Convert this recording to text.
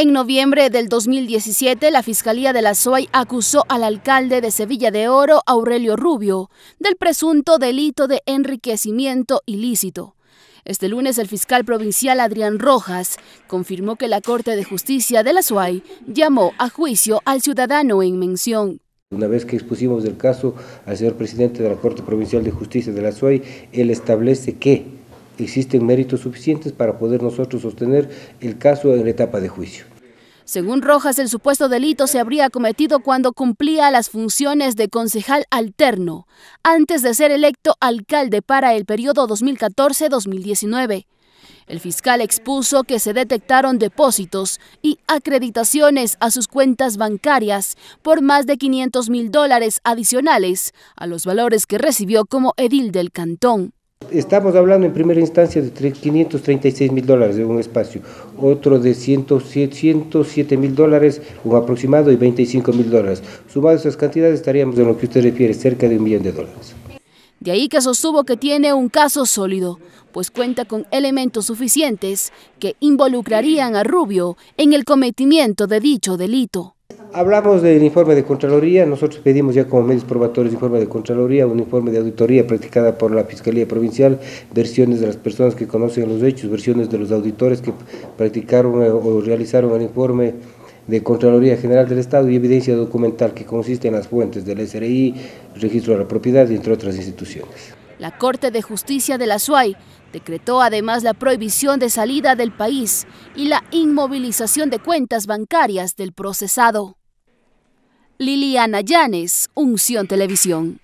En noviembre del 2017, la Fiscalía de la SUAY acusó al alcalde de Sevilla de Oro, Aurelio Rubio, del presunto delito de enriquecimiento ilícito. Este lunes, el fiscal provincial Adrián Rojas confirmó que la Corte de Justicia de la SUAY llamó a juicio al ciudadano en mención. Una vez que expusimos el caso al señor presidente de la Corte Provincial de Justicia de la SUAY, él establece que existen méritos suficientes para poder nosotros sostener el caso en la etapa de juicio. Según Rojas, el supuesto delito se habría cometido cuando cumplía las funciones de concejal alterno, antes de ser electo alcalde para el periodo 2014-2019. El fiscal expuso que se detectaron depósitos y acreditaciones a sus cuentas bancarias por más de 500 mil dólares adicionales a los valores que recibió como edil del cantón estamos hablando en primera instancia de 536 mil dólares de un espacio, otro de 107, mil dólares, un aproximado, y 25 mil dólares. Sumado esas cantidades estaríamos en lo que usted refiere, cerca de un millón de dólares. De ahí que sostuvo que tiene un caso sólido, pues cuenta con elementos suficientes que involucrarían a Rubio en el cometimiento de dicho delito. Hablamos del informe de Contraloría, nosotros pedimos ya como medios probatorios informe de Contraloría, un informe de auditoría practicada por la Fiscalía Provincial, versiones de las personas que conocen los hechos, versiones de los auditores que practicaron eh, o realizaron el informe de Contraloría General del Estado y evidencia documental que consiste en las fuentes del SRI, registro de la propiedad, y entre otras instituciones. La Corte de Justicia de la SUAY Decretó además la prohibición de salida del país y la inmovilización de cuentas bancarias del procesado. Liliana Llanes, Unción Televisión.